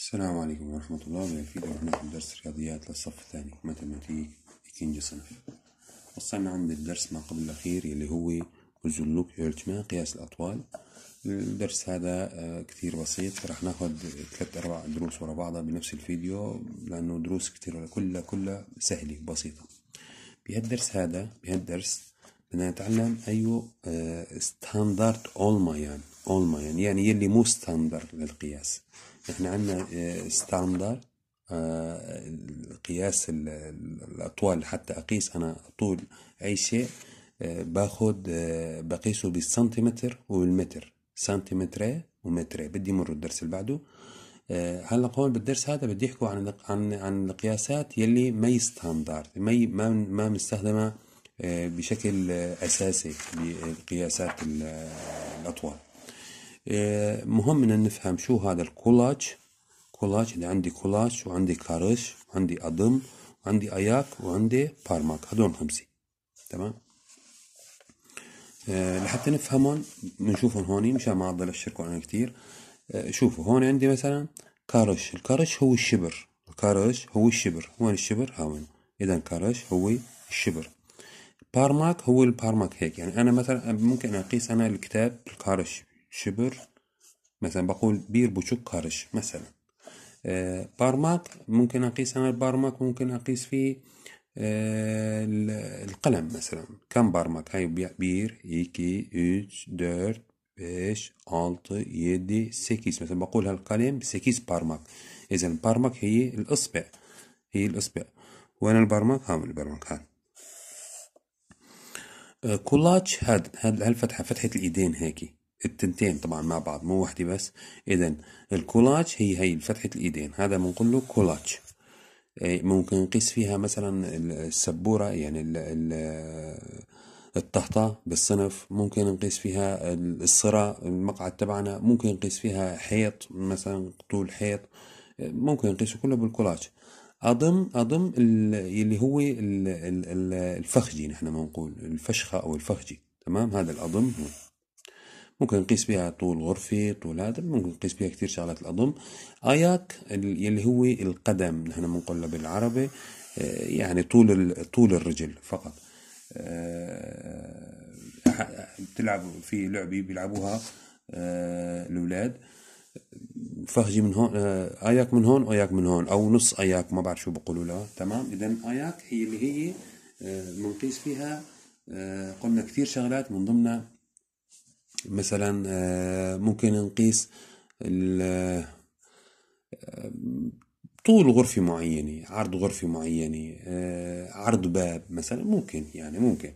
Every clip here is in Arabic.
السلام عليكم ورحمة الله وبركاته ونحن في درس رياضيات للصف الثاني ماتماتيك إكينج صنف وصلنا عند الدرس ما قبل الأخير اللي هو كوزولوك هيرتشمان قياس الأطوال الدرس هذا آه، كثير بسيط راح ناخذ ثلاث أربع دروس ورا بعضها بنفس الفيديو لأنه دروس كثير كلها كلها سهلة وبسيطة بهالدرس هذا بهالدرس بدنا نتعلم أيو ستاندارد أولما يعني أولما يعني يعني يلي مو ستاندارد للقياس احنا عندنا ستاندر آه، آه، قياس الاطوال حتى اقيس انا طول اي شيء آه، باخد بقيسه بالسنتيمتر وبالمتر سنتيمتر إيه؟ ومتر إيه؟ بدي مر الدرس اللي بعده هلا هون بالدرس هذا بدي احكوا عن عن عن القياسات يلي ما ستاندرد ما ما ما مستخدمه بشكل اساسي بقياسات الاطوال إيه، مهم ان نفهم شو هذا الكولاج كولاج اللي عندي كولاج وعندي كارش وعندي اضم وعندي اياك وعندي بارماك هذول خمسه تمام أه لحتى نفهمهم بنشوفهم هون مشان ما اضل اشرحكم انا كثير إيه، شوفوا هون عندي مثلا كارش الكارش هو الشبر الكارش هو الشبر وين الشبر هون اذا كارش هو الشبر بارماك هو البارماك هيك يعني انا مثلا ممكن اقيس انا الكتاب الكارش شبر مثلا بقول بير بوشك قرش مثلا آه، بارماك ممكن أقيس أنا البارماك ممكن أقيس فيه آه، القلم مثلا كم بارماك هاي بير إيكي إيش دير بيش الت يدي سكيس مثلا بقول هالقلم سكيس بارماك إذا البارماك هي الإصبع هي الإصبع وين البارماك هام البارماك هان آه، كولاتش هاد هاد هالفتحة فتحة الإيدين هيك التنتين طبعا مع بعض مو وحدي بس اذا الكولاتش هي هي فتحة الايدين هذا بنقول له كولاتش إيه، ممكن نقيس فيها مثلا السبورة يعني ال ال الطهطة بالصنف ممكن نقيس فيها الصرة المقعد تبعنا ممكن نقيس فيها حيط مثلا طول حيط ممكن نقيسه كله بالكولاتش اضم اضم اللي هو الفخجي نحن بنقول الفشخه او الفخجي تمام هذا الاضم هو ممكن نقيس بها طول غرفة طول هذا ممكن نقيس بها كثير شغلات الأضم آياك اللي هو القدم نحن بنقول بالعربي آه، يعني طول طول الرجل فقط بتلعب آه، في لعبة بيلعبوها آه، الأولاد فهجي من هون اياك من هون واياك من هون او نص اياك ما بعرف شو بقولوا له تمام اذا اياك هي اللي هي بنقيس فيها قلنا كثير شغلات من ضمنها مثلا آه، ممكن نقيس آه، طول غرفة معينة عرض غرفة معينة آه، عرض باب مثلا ممكن يعني ممكن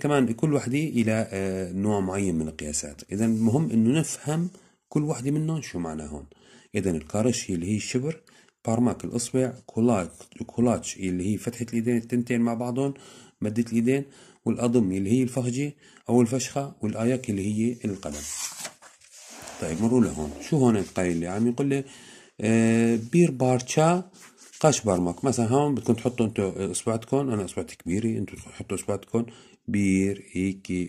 كمان كل وحدة إلى نوع معين من القياسات إذا المهم أنه نفهم كل وحدة منهم شو هون إذا الكرش اللي هي الشبر بارماك الاصبع كولاتش اللي هي فتحه الايدين التنتين مع بعضهم مده الايدين والاضم اللي هي الفخجه او الفشخه والاياك اللي هي القدم طيب مروا لهون شو هون القايل اللي عم يقول لي آه، بير بارتشا قاش بارماك مثلا هون بدكم تحطوا انتو اصبعتكم انا اصبعتي كبيره انتو تحطوا اصبعتكم بير إيكي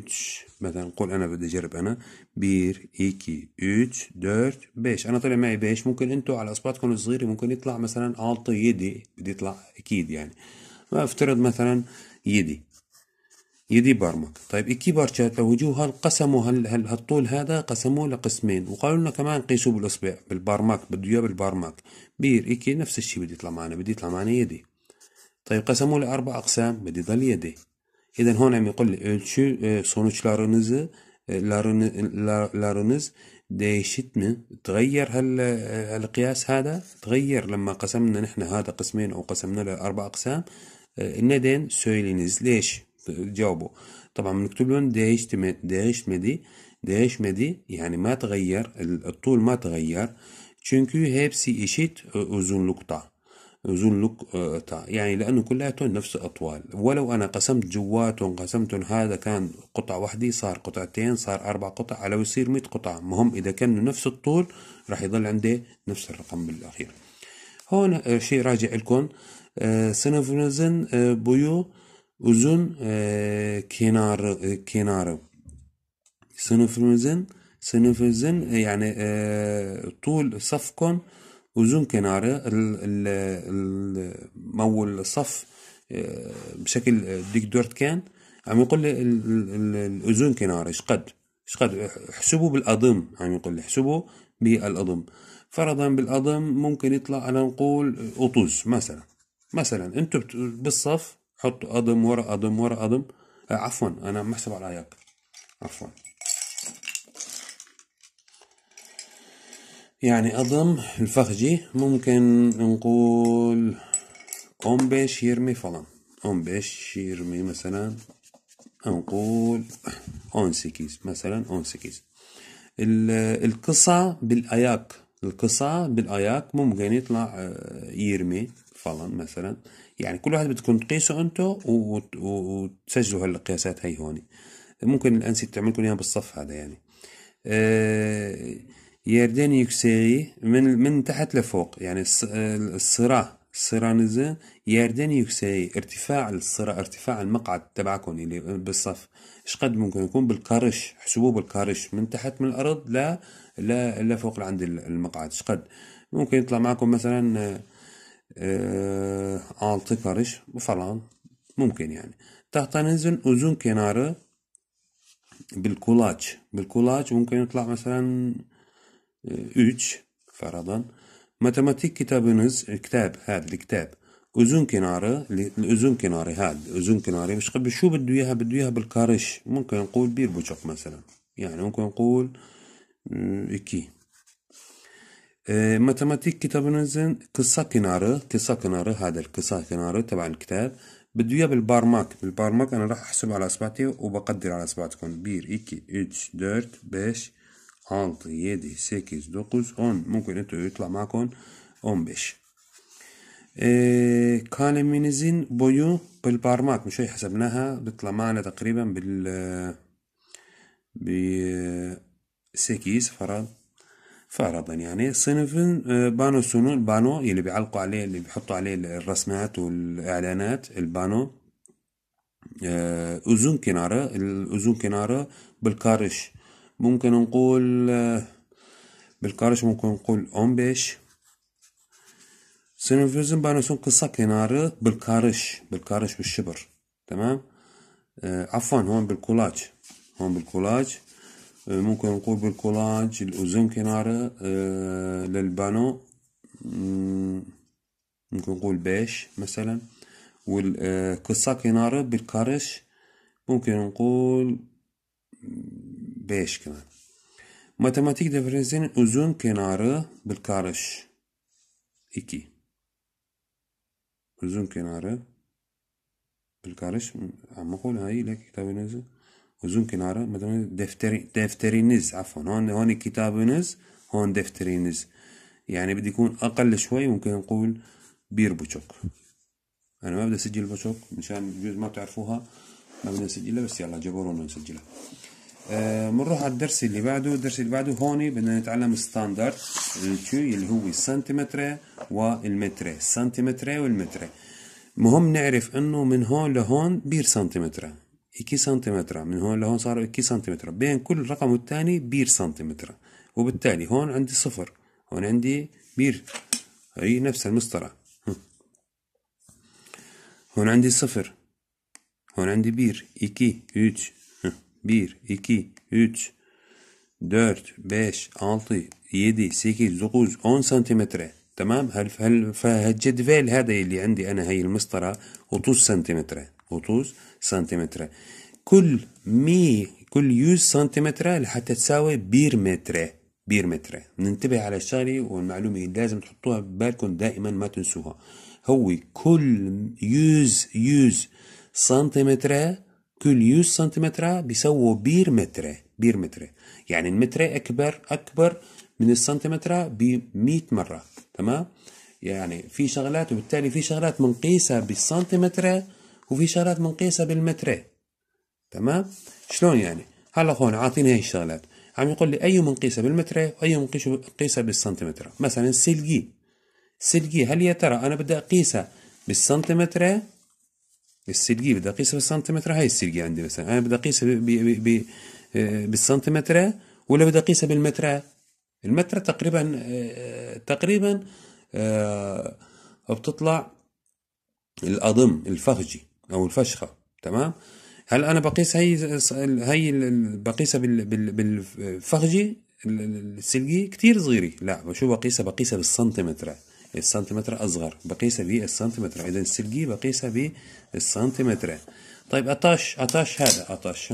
üç. مثلا قول أنا بدي أجرب أنا. بير، إيكي، إتش، ديرت، بيش. أنا طلع معي بيش. ممكن أنتو على أصبعتكم الصغيرة ممكن يطلع مثلا أعطي يدي. بدي يطلع أكيد يعني. وأفترض مثلا يدي. يدي بارمك طيب إكي بارشات لوجوه هل قسموا هل, هل هالطول هذا قسموه لقسمين وقالوا لنا كمان قيسوه بالإصبع بالبارماك بده إياه بالبارماك بير إكي نفس الشيء بدي يطلع معنا بدي يطلع معنا يدي طيب قسموه لأربع أقسام بدي يضل يدي اذا هون عم يقول لي ölçü sonuçlarınızı larınız değişit mi? تغير هل القياس هذا تغير لما قسمنا نحن هذا قسمين او قسمنا له اربع اقسام Neden إيه، söyleyiniz? ليش جاوبوا طبعا بنكتب لهم değişti mi? Değişmedi. Değişmedi. مدي يعني ما تغير الطول ما تغير çünkü hepsi eşit uzunlukta لوك آه، تاع يعني لأنه كلياتهم نفس الاطوال ولو أنا قسمت جواتهم قسمتهم هذا كان قطعة واحدة صار قطعتين صار أربع قطع على يصير 100 قطعة مهم إذا كانوا نفس الطول راح يضل عندي نفس الرقم بالأخير هون آه، شيء راجع لكم آه، سنفنزن بيو uzun e, كنار سنفنزن سنفنزن يعني طول صفكم وزون كناره مو الصف آه، بشكل ديك دورت كان عم يقول لي الاذون كناره ايش قد حسبوا بالاضم عم يقول لي حسبوا بالاضم فرضا بالاضم ممكن يطلع انا نقول اطوز مثلا مثلا انتم بالصف حطوا اضم ورا اضم ورا اضم آه، عفوا انا محسب على اياك عفوا يعني أضم الفخجي ممكن نقول أم بيش يرمي فلان أم بيش يرمي مثلا نقول أونسكيز مثلا أونسكيز القصة بالأياك القصة بالأياك ممكن يطلع آه، يرمي فلان مثلا يعني كل واحد بدكم تقيسه انتو وتسجلوا هالقياسات هاي هوني ممكن الانسي تعملكم اياها بالصف هذا يعني أه يردن yükseği من من تحت لفوق يعني الصراع الصراع نزل يردن yükseği ارتفاع الصراع ارتفاع المقعد تبعكم اللي بالصف ايش قد ممكن يكون بالقرش احسبوه بالقرش من تحت من الارض لا لا لفوق لعند المقعد ايش قد ممكن يطلع معكم مثلا آه karış falan mümkün ممكن يعني تحت نزل bil كناره بالكولاج بالكولاج ممكن يطلع مثلا 3 فرضا matematik kitabınız كتاب هذا الكتاب uzun kenarı uzun kenarı هذا uzun kenarı مش قبل شو بده اياها بده اياها بالقرش ممكن نقول بير بوشق مثلا يعني ممكن نقول 2 matematik kitabınızın قصة kenarı قصة kenarı هذا القصة kenarı تبع الكتاب بدو اياه بالبارماك بالبارماك انا راح احسب على اصبعتي وبقدر على اصبعتكم بير إيكي إتش دورت بيش 6, 7, 8, 9, 10. ممكن انتوا يطلع معكم 15. إيه كالمينزين بويو بالبارمات مش هي حسبناها بيطلع معنا تقريبا بال ب سكيس فرض فرضا يعني صنف بانو سونو البانو اللي بيعلقوا عليه اللي بيحطوا عليه الرسمات والإعلانات البانو اوزون كنارة الاوزون كنارة بالكارش ممكن نقول بالكارش ممكن نقول أمبش سينوفيزم بانسون قصة كنارة بالكارش بالكارش بالشبر تمام آه عفوا هون بالكولاج هون بالكولاج آه، ممكن نقول بالكولاج الأوزن كنارة آه للبانو ممكن نقول بيش مثلا والقصة آه، كنارة بالكارش ممكن نقول بێشکمە. مەتەماتیک دەبرێزێن ئوزون کێنارە بکارش ئیکی. بالكارش کێنارە بکارش ئەمە خۆ هایی لە کتابێنێزە ئوزون کێنارە مەدەمە دەفتەری نز ئەفۆن هۆن هۆنی کتابێنز هۆن دەفتەری نز. يعني بدي يكون أقل شوي ممكن نقول بير بوتشوك أنا ما بدي أسجل بوتشوك مشان بجوز ما بتعرفوها ما بدي أسجلها بس يلا جبرونا نسجلها بنروح آه، على الدرس اللي بعده الدرس اللي بعده هون بدنا نتعلم ستاندرد الكيو اللي هو السنتيمتر والمتر السنتيمتر والمتر مهم نعرف انه من هون لهون بير سنتيمتر 2 سنتيمتر من هون لهون صاروا 2 سنتيمتر بين كل رقم والتاني بير سنتيمتر وبالتالي هون عندي صفر هون عندي بير هي نفس المسطرة هون عندي صفر هون عندي بير إيكي 3 1, 2, 3, 4, 5, 6, 7, 8, 9, 10 سنتيمتر تمام هل هل فهالجدفال هذا اللي عندي انا هي المسطره 30 سنتيمتر 30 سنتيمتر كل مي كل 100 سنتيمتر لحتى تساوي بير متر بير متر ننتبه على الشغله والمعلومه لازم تحطوها ببالكم دائما ما تنسوها هو كل يوز يوز سنتيمتر كل 100 سنتيمتر بيساووا بير متر بير متر يعني المتر اكبر اكبر من السنتيمتر ب 100 مره تمام يعني في شغلات وبالتالي في شغلات منقيسه بالسنتيمتر وفي شغلات منقيسه بالمتر تمام شلون يعني هلا هون عاطيني هاي الشغلات عم يقول لي اي منقيسه بالمتر واي منقيسه بالسنتيمتر مثلا السلقي السلقي هل يا ترى انا بدي اقيسها بالسنتيمتر السلقي بدي اقيسها بالسنتيمتر هاي السلقي عندي مثلا انا بدي اقيسها بالسنتيمتر ولا بدي اقيسها بالمتر المتر تقريبا آه، تقريبا آه، بتطلع الاضم الفخجي او الفشخه تمام هل انا بقيس هي هي بقيسها بالفخجي السلقي كتير صغيره لا شو بقيسها بقيسها بالسنتيمتر السنتيمتر أصغر بقيسها بالسنتيمتر إذا السلقي بقيسها بالسنتيمتر طيب أطاش أطاش هذا أطاش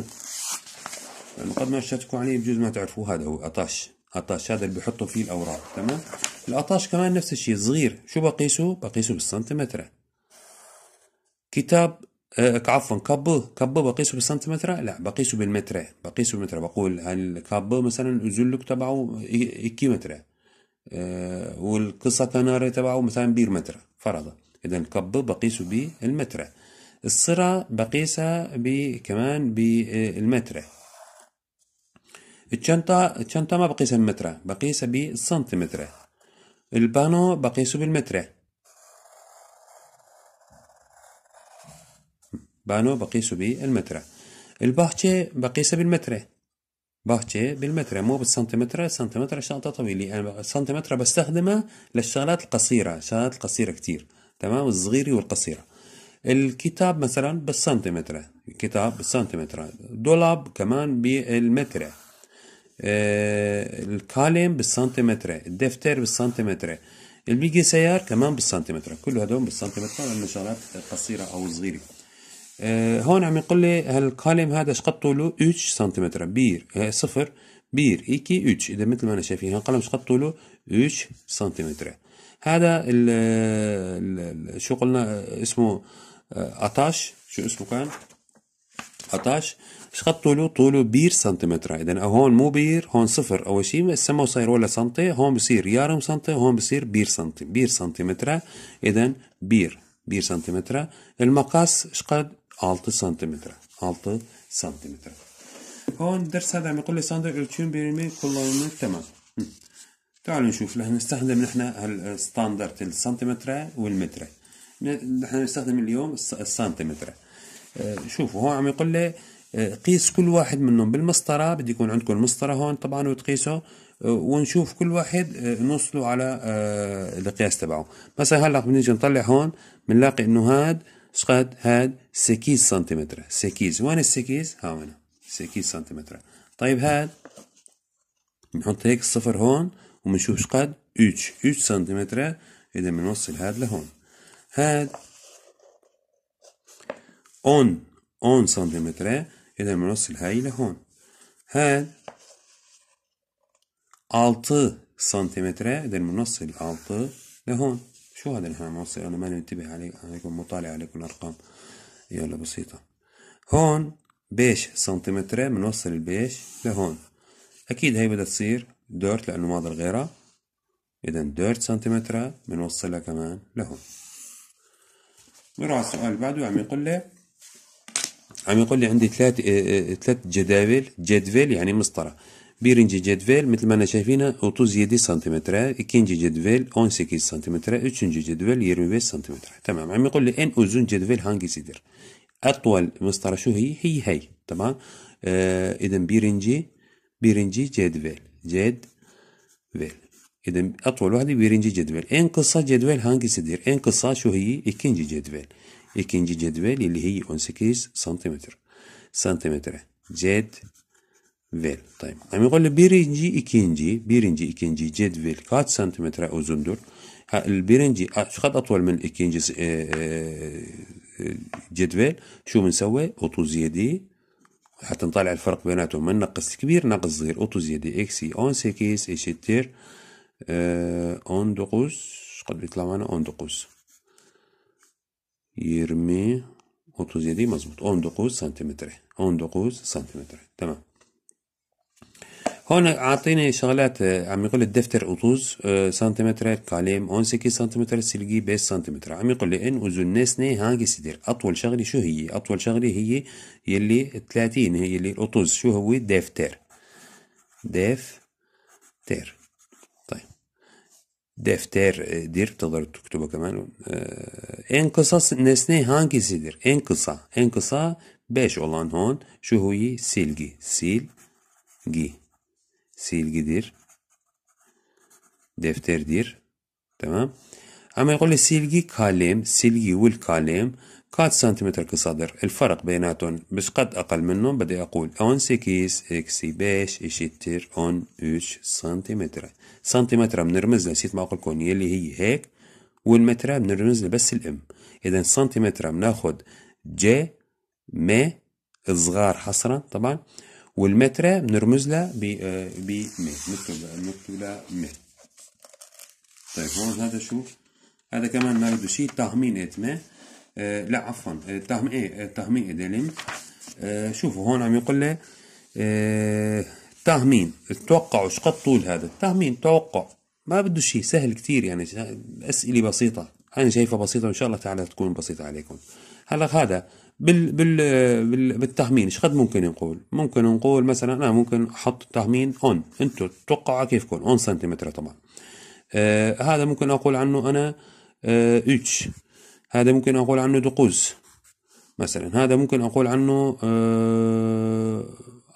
يعني قد ما اشتكوا عليه بجوز ما تعرفوه هذا هو أطاش أطاش هذا اللي بحطوا فيه الأوراق تمام الأطاش كمان نفس الشيء صغير شو بقيسه بقيسه بالسنتيمتر كتاب آه، عفوا كب كب بقيسه بالسنتيمتر لا بقيسه بالمتر بقيسه بالمتر بقول هالكب مثلا الزلك تبعه كيلومتر آه، والقصة تناري تبعه مثلا بير متر فرضا إذا الكب بقيسه بالمتر الصرة بقيسها كمان بالمترة آه، الشنطة الشنطة ما بقيسها بالمترة بقيسها بالسنتيمتر البانو بقيسه بالمترة بانو بقيسه بالمترة الباحشة بقيسها بالمترة باغتشي بالمتر مو بالسنتيمتر السنتيمتر شنطه طويله انا سنتيمتر بستخدمها للشغلات القصيره الشغلات القصيره كتير تمام الصغيره والقصيره الكتاب مثلا بالسنتيمتر الكتاب بالسنتيمتر دولاب كمان بالمتر آه الكالم بالسنتيمتر الدفتر بالسنتيمتر البيجي سيار كمان بالسنتيمتر كل هدول بالسنتيمتر لانه شغلات قصيره او صغيره آه، هون عم يقول لي هالقلم هذا شقد طوله 3 سنتيمتر بير آه، صفر بير ايكي 3 اذا مثل ما انا شايفين هالقلم شقد طوله 3 سنتيمتر هذا ال ال شو قلنا اسمه آه، أطاش شو اسمه كان أطاش شقد طوله طوله بير سنتيمتر اذا هون مو بير هون صفر اول شيء السما صاير ولا سنتي هون بصير يارم سنتي هون بصير بير سنتي بير سنتيمتر اذا بير بير سنتيمتر المقاس شقد 6 santimetre. 6 santimetre. هون الدرس هذا عم يقول لي ساندر التيون بيرمي كولومي تمام تعالوا نشوف احنا نستخدم نحن الستاندرد السنتيمتر والمتر نحن نستخدم اليوم السنتيمتر شوفوا هو عم يقول لي قيس كل واحد منهم بالمسطرة بدي يكون عندكم المسطرة هون طبعا وتقيسه ونشوف كل واحد نوصله على القياس تبعه مثلا هلا بنيجي نطلع هون بنلاقي انه هاد شقد هاد سكيز سنتيمتر سكيز وين السكيز ها هنا سكيز سنتيمتر طيب هاد بنحط هيك الصفر هون وبنشوف شقد 3 3 سنتيمتر اذا بنوصل هاد لهون هاد اون اون سنتيمتر اذا بنوصل هاي لهون هاد 6 سنتيمتر اذا بنوصل 6 لهون شو هذا الهام مصير أنا ماني منتبه عليكم مطالع عليكم الأرقام يلا بسيطة هون بيش سنتيمترين بنوصل البيش لهون أكيد هي بدها تصير ديرت لأنه ما ضل غيرها إذا ديرت سنتيمتر بنوصلها كمان لهون بنروح على السؤال اللي بعده عم يقول لي عم يقول لي عندي ثلاث إيه، إيه، ثلاث جداول جدول يعني مسطرة Birinci cedvel mitlmene şefine 37 santimetre, ikinci cedvel 18 santimetre, üçüncü cedvel 25 santimetre. Tamam. Ama yani en uzun cedvel hangisidir? Atval mıstıra şu hi? Hi hey. Tamam. Ee, eden birinci birinci cedvel. Cedvel. Eden atval vahdi birinci cedvel. En kısa cedvel hangisidir? En kısa şu hi? ikinci cedvel. İkinci cedvel illi hi 18 santimetre. Santimetre. Cedvel. vel. Tayyip. Ama yani birinci, ikinci, birinci, ikinci cedvel kaç santimetre uzundur? Ha, البرنجي قد اطول من الكينجي جدول شو بنسوي اوتو زيادي حتى نطلع الفرق بيناتهم من نقص كبير نقص صغير اوتو زيادي اكسي اون سيكيس اشتير اون دقوس قد بيطلع معنا اون دقوس يرمي اوتو زيادي مزبوط اون دقوس سنتيمتر اون دقوس سنتيمتر تمام هون اعطيني شغلات آه، عم يقول لي الدفتر اوتوز آه، سنتيمتر كاليم 18 سنتيمتر سلقي بيس سنتيمتر عم يقول لي ان نسني هانجي سدير اطول شغله شو هي اطول شغله هي يلي 30 هي يلي القطوز شو هو دفتر دفتر طيب دفتر آه، دير بتقدر تكتبه كمان ان قصص نسني هانجي سدير ان قصة ان قصة بيش اولان هون شو هو سيلجي سيلجي سيلجي دفتر دير تمام أما يقول لي سيلجي كاليم سيلجي والكاليم كات سنتيمتر كصدر الفرق بيناتهم بس قد أقل منهم بدي أقول أون سيكيس إكسي باش إشتر أون أوش سنتيمتر سنتيمتر بنرمز لسيت ما أقول لكم يلي هي هيك والمتر بنرمز بس الإم إذا سنتيمتر بناخد جي مي صغار حصرا طبعا والمتر بنرمز لها آه، ب م نكتب نكتب لها م طيب هون هذا شو هذا كمان ما بده شيء تهمين اتما آه لا عفوا تهم ايه تهمين آه، ادلم آه شوفوا هون عم يقول لي آه تهمين توقعوا شقد طول هذا التهمين توقع ما بده شيء سهل كثير يعني اسئله بسيطه انا شايفها بسيطه وان شاء الله تعالى تكون بسيطه عليكم هلا هذا بال بال بال بالتخمين ايش قد ممكن نقول ممكن نقول مثلا انا ممكن احط تخمين اون انتم تتوقعوا كيفكم اون سنتيمتر طبعا آه هذا ممكن اقول عنه انا آه اتش هذا ممكن اقول عنه دقوز مثلا هذا ممكن اقول عنه آه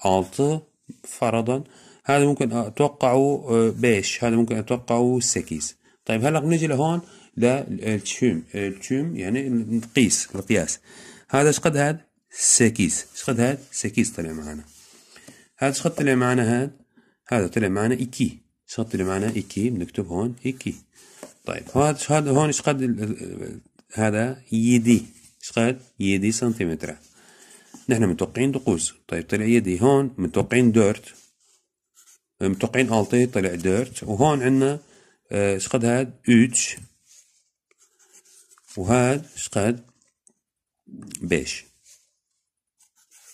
الت فرضا هذا ممكن اتوقعه آه بيش هذا ممكن اتوقعه سكيز طيب هلا بنيجي لهون للتشوم التشوم يعني نقيس القياس هذا شقد هاد ساكيس شقد هاد سكيس طلع معنا هاد شقد طلع معنا هاد هذا طلع معنا إكي شقد طلع معنا إكي بنكتب هون إكي طيب هاد هاد هون شقد هذا يدي شقد يدي سنتيمتر نحن متوقعين دقوس طيب طلع يدي هون متوقعين دورت متوقعين التي طلع ديرت وهون عندنا آه، شقد هاد اوتش وهاد شقد بيش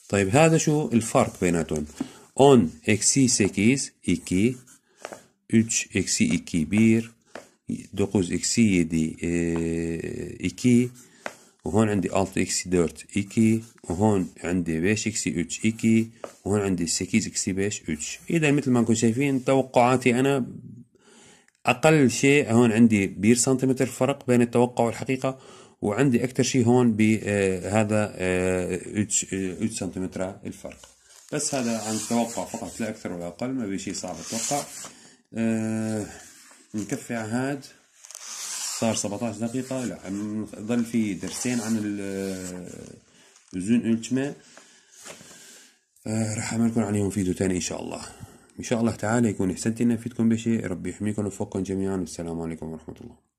طيب هذا شو الفرق بيناتهم اون اكسي سكيز اكي اتش اكسي اكي بير دوكوز اكسي يدي اه اكي وهون عندي الت اكسي دورت اكي وهون عندي بيش اكسي اتش اكي وهون عندي سكيز اكسي بيش اتش اذا مثل ما انكم شايفين توقعاتي انا اقل شيء هون عندي بير سنتيمتر فرق بين التوقع والحقيقه وعندي اكثر شيء هون بهذا آه، 3 آه، آه، سنتيمتر الفرق بس هذا عن توقع فقط لا اكثر ولا اقل ما بشيء صعب اتوقع أه نكفي على هذا صار 17 دقيقة لا ضل في درسين عن الزون التما أه راح اعمل لكم عليهم فيديو تاني ان شاء الله ان شاء الله تعالى يكون احسنت ان افيدكم بشيء ربي يحميكم ويوفقكم جميعا والسلام عليكم ورحمة الله